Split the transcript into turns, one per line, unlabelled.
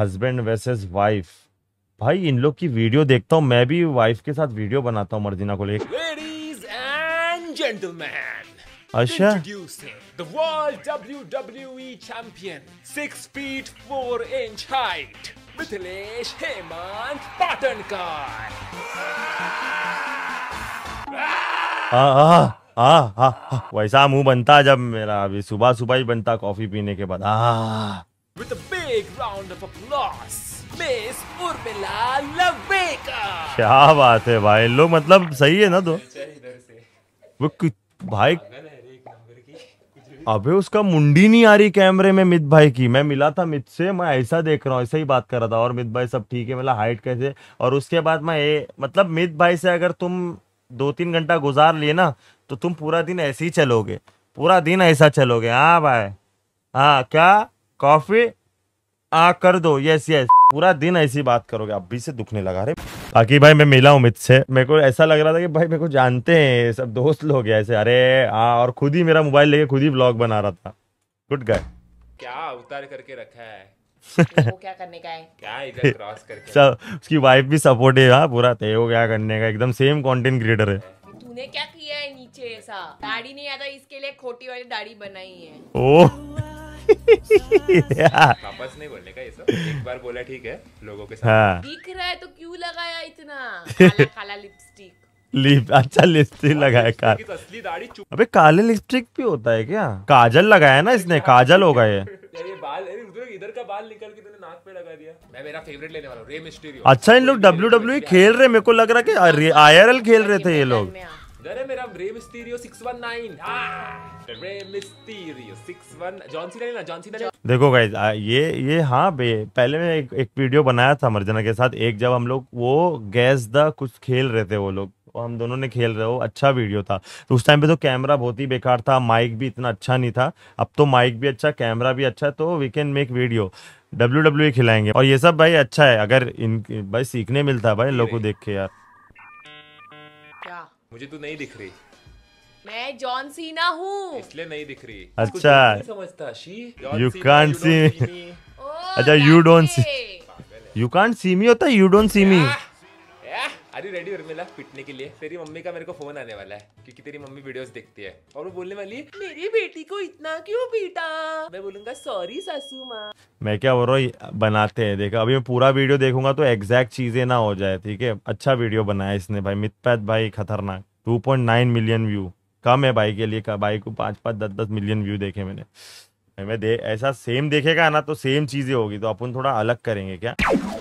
Husband versus wife भाई इन लोग की वीडियो देखता हूँ मैं भी वाइफ के साथ वीडियो बनाता हूँ मर्जीना को लेकर ladies and gentleman the world WWE champion, six feet four inch height, Mithilesh Hemant Patankar. वैसा मुंह बनता जब मेरा अभी सुबह सुबह ही बनता कॉफी पीने के बाद आ with a big round of applause. Miss Urmila Laveka. क्या बात है भाई लोग मतलब सही है ना तो वो भाई अबे उसका मुंडी नहीं आ रही कैमरे में मित भाई की मैं मिला था मित से मैं ऐसा देख रहा हूँ ऐसा ही बात कर रहा था और मित भाई सब ठीक है मतलब हाइट कैसे और उसके बाद मैं ए, मतलब मित भाई से अगर तुम दो तीन घंटा गुजार लिए ना तो तुम पूरा दिन ऐसे ही चलोगे पूरा दिन ऐसा चलोगे हाँ भाई हाँ क्या कॉफी आ कर दो यस यस पूरा दिन ऐसी बात करोगे आप भी से दुखने लगा रहे बाकी भाई मैं मिला हूँ मित से मेरे को ऐसा लग रहा था कि भाई मेरे को जानते हैं सब दोस्त लोग हैं ऐसे अरे हाँ और खुद ही मेरा मोबाइल लेके खुद ही ब्लॉग बना रहा था गुड गाय क्या उतार करके रखा है वो क्या करने का है क्या इधर क्रॉस करके सब उसकी वाइफ भी सपोर्टिव हाँ, है एकदम सेम कंटेंट क्रिएटर है तूने क्या किया है नीचे ऐसा दाढ़ी नहीं आता इसके लिए खोटी वाली दाढ़ी बनाई है ओ वापस नहीं बोलने का ये सब एक बार बोला ठीक है लोगों के साथ हाँ। दिख रहा है तो क्यों लगाया इतना काला, काला लिपस्टिक लिप अच्छा लिपस्टिक हाँ, लगाया तो असली दाढ़ी अबे काले लिपस्टिक भी होता है क्या काजल लगाया ना इसने काजल होगा ये अच्छा इन लोग डब्ल्यू डब्ल्यू e खेल रहे मेरे को लग रहा है आई आर एल खेल रहे थे ये लोग इधर है मेरा Rey Mysterio 619 nine Rey Mysterio one John Cena लेना जॉन सीना देखो गाइज ये ये हाँ बे पहले मैं एक, एक वीडियो बनाया था मर्जना के साथ एक जब हम लोग वो गैस द कुछ खेल रहे थे वो लोग और हम दोनों ने खेल रहे हो अच्छा वीडियो था तो उस टाइम पे तो कैमरा बहुत ही बेकार था माइक भी इतना अच्छा नहीं था अब तो माइक भी अच्छा कैमरा भी अच्छा तो we can make video W W खिलाएंगे और ये सब भाई अच्छा है अगर इन भाई सीखने मिलता है भाई लोग को देख के यार मुझे तू तो नहीं दिख रही मैं जॉन सीना हूँ इसलिए नहीं दिख रही अच्छा समझता यू कांट सी अच्छा you don't see you can't see me होता यू डोंट सी मी अरे यू रेडी उर्मिला पिटने के लिए तेरी मम्मी का मेरे को फोन आने वाला है क्योंकि तेरी मम्मी वीडियोस देखती है और वो बोलने वाली है मेरी बेटी को इतना क्यों पीटा मैं बोलूंगा सॉरी सासू माँ मैं क्या बोल रहा हूँ बनाते हैं देखा अभी मैं पूरा वीडियो देखूंगा तो एग्जैक्ट चीजें ना हो जाए ठीक है अच्छा वीडियो बनाया इसने भाई मितपैत भाई खतरनाक टू मिलियन व्यू कम है भाई के लिए भाई को पाँच पाँच दस दस मिलियन व्यू देखे मैंने मैं दे ऐसा सेम देखेगा ना तो सेम चीजें होगी तो अपन थोड़ा अलग करेंगे क्या